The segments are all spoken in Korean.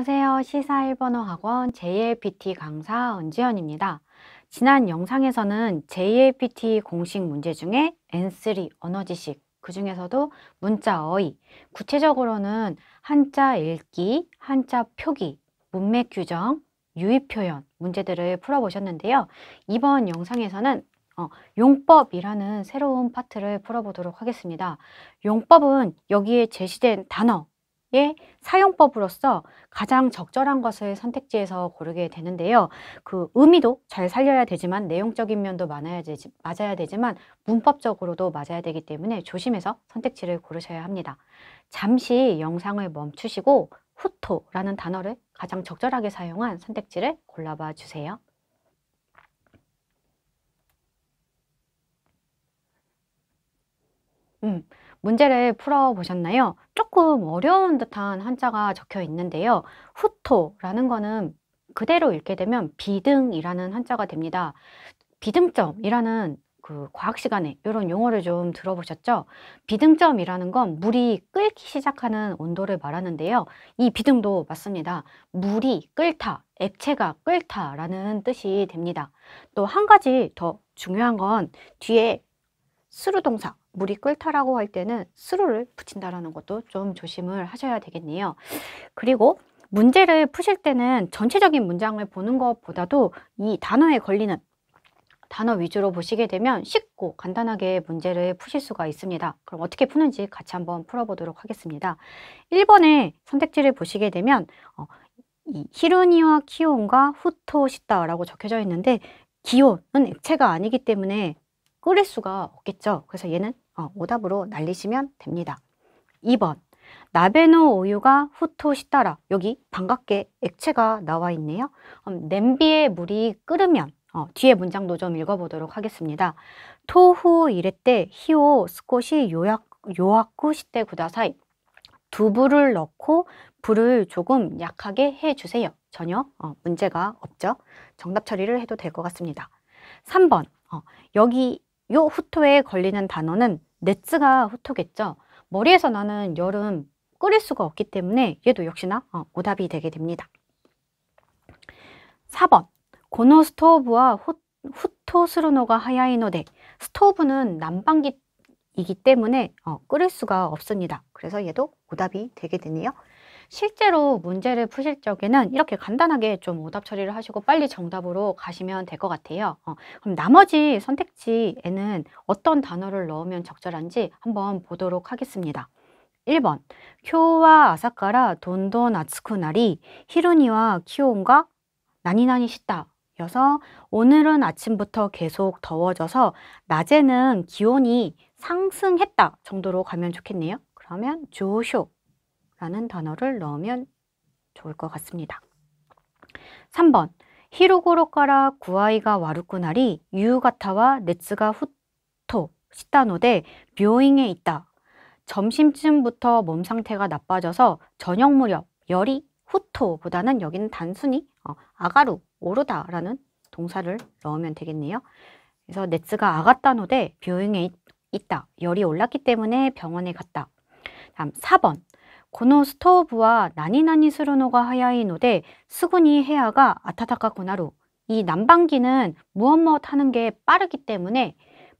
안녕하세요. 시사 1번호 학원 JLPT 강사 언지연입니다. 지난 영상에서는 JLPT 공식 문제 중에 N3 언어지식, 그 중에서도 문자 어휘, 구체적으로는 한자 읽기, 한자 표기, 문맥 규정, 유입 표현 문제들을 풀어보셨는데요. 이번 영상에서는 어, 용법이라는 새로운 파트를 풀어보도록 하겠습니다. 용법은 여기에 제시된 단어, 의 사용법으로서 가장 적절한 것을 선택지에서 고르게 되는데요. 그 의미도 잘 살려야 되지만 내용적인 면도 많아야 되지, 맞아야 되지만 문법적으로도 맞아야 되기 때문에 조심해서 선택지를 고르셔야 합니다. 잠시 영상을 멈추시고 후토라는 단어를 가장 적절하게 사용한 선택지를 골라봐 주세요. 음. 문제를 풀어보셨나요? 조금 어려운 듯한 한자가 적혀 있는데요. 후토라는 거는 그대로 읽게 되면 비등이라는 한자가 됩니다. 비등점이라는 그 과학 시간에 이런 용어를 좀 들어보셨죠? 비등점이라는 건 물이 끓기 시작하는 온도를 말하는데요. 이 비등도 맞습니다. 물이 끓다, 액체가 끓다라는 뜻이 됩니다. 또 한 가지 더 중요한 건 뒤에 수루 동사 물이 끓다라고 할 때는 수로를 붙인다라는 것도 좀 조심을 하셔야 되겠네요. 그리고 문제를 푸실 때는 전체적인 문장을 보는 것보다도 이 단어에 걸리는 단어 위주로 보시게 되면 쉽고 간단하게 문제를 푸실 수가 있습니다. 그럼 어떻게 푸는지 같이 한번 풀어보도록 하겠습니다. 1번의 선택지를 보시게 되면 어, 이히로니와 키온과 후토시다라고 적혀져 있는데 기온은 액체가 아니기 때문에 끓일 수가 없겠죠. 그래서 얘는 어, 오답으로 날리시면 됩니다. 2번 나베노 오유가 후토 시따라 여기 반갑게 액체가 나와 있네요. 음, 냄비에 물이 끓으면 어, 뒤에 문장도 좀 읽어보도록 하겠습니다. 토후 이레때 히오 스코시 요약 요아쿠 시대 구다사이 두부를 넣고 불을 조금 약하게 해주세요. 전혀 어, 문제가 없죠. 정답 처리를 해도 될 것 같습니다. 3번 어, 여기 요 후토에 걸리는 단어는 넷츠가 호토겠죠. 머리에서 나는 열은 끓일 수가 없기 때문에 얘도 역시나 어, 오답이 되게 됩니다. 4번 고노 스토브와 후토스루노가 하야이노데 스토브는 난방기 이기 때문에 어, 끓일 수가 없습니다. 그래서 얘도 오답이 되게 되네요. 실제로 문제를 푸실 적에는 이렇게 간단하게 좀 오답 처리를 하시고 빨리 정답으로 가시면 될 것 같아요. 어, 그럼 나머지 선택지에는 어떤 단어를 넣으면 적절한지 한번 보도록 하겠습니다. 1번 쿄와 아사카라 돈돈 아츠쿠나리 히루니와 키온과 나니나니 시다 여서 오늘은 아침부터 계속 더워져서 낮에는 기온이 상승했다 정도로 가면 좋겠네요. 그러면 조쇼라는 단어를 넣으면 좋을 것 같습니다. 3번 히로고로카라 구아이가 와루쿠나리 유가타와 네츠가 후토 시타노데 묘잉에 있다. 점심쯤부터 몸 상태가 나빠져서 저녁 무렵 열이 후토보다는 여기는 단순히 어, 아가루 오르다라는 동사를 넣으면 되겠네요. 그래서 네츠가 아가타노데 묘잉에 있다. 열이 올랐기 때문에 병원에 갔다. 다음 4번. 고노 스토브와 나니나니 스何노가 하야이노데 스ですぐに가 아타타카 く나る이 난방기는 무엇무엇 하는 게 빠르기 때문에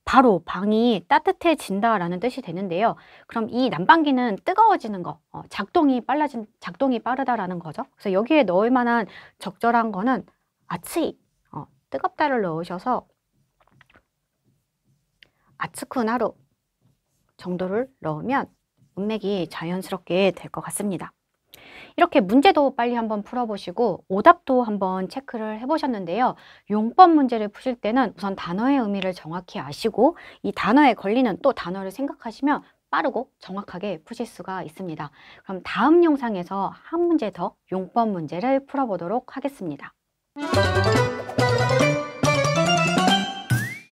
바로 방이 따뜻해진다라는 뜻이 되는데요. 그럼 이 난방기는 뜨거워지는 거, 어, 작동이 빨라진 작동이 빠르다라는 거죠. 그래서 여기에 넣을 만한 적절한 거는 아치, 어, 뜨겁다를 넣으셔서 아츠쿠나루 정도를 넣으면 문맥이 자연스럽게 될 것 같습니다. 이렇게 문제도 빨리 한번 풀어보시고 오답도 한번 체크를 해보셨는데요. 용법 문제를 푸실 때는 우선 단어의 의미를 정확히 아시고 이 단어에 걸리는 또 단어를 생각하시면 빠르고 정확하게 푸실 수가 있습니다. 그럼 다음 영상에서 한 문제 더 용법 문제를 풀어보도록 하겠습니다.